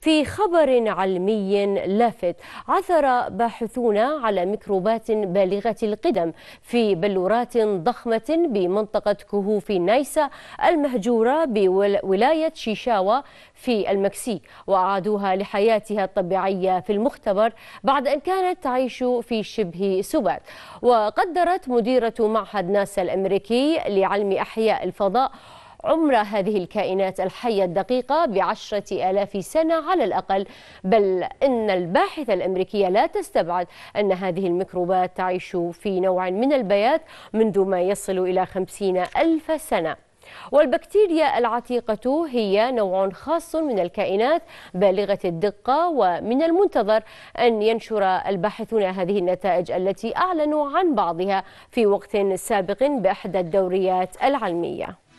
في خبر علمي لافت عثر باحثون على ميكروبات بالغة القدم في بلورات ضخمة بمنطقة كهوف نايسا المهجورة بولاية شيشاوا في المكسيك وأعادوها لحياتها الطبيعية في المختبر بعد أن كانت تعيش في شبه سبات وقدرت مديرة معهد ناسا الأمريكي لعلم أحياء الفضاء عمر هذه الكائنات الحية الدقيقة بعشرة آلاف سنة على الأقل بل إن الباحثة الأمريكية لا تستبعد أن هذه الميكروبات تعيش في نوع من البيات منذ ما يصل إلى خمسين ألف سنة والبكتيريا العتيقة هي نوع خاص من الكائنات بالغة الدقة ومن المنتظر أن ينشر الباحثون هذه النتائج التي أعلنوا عن بعضها في وقت سابق بإحدى الدوريات العلمية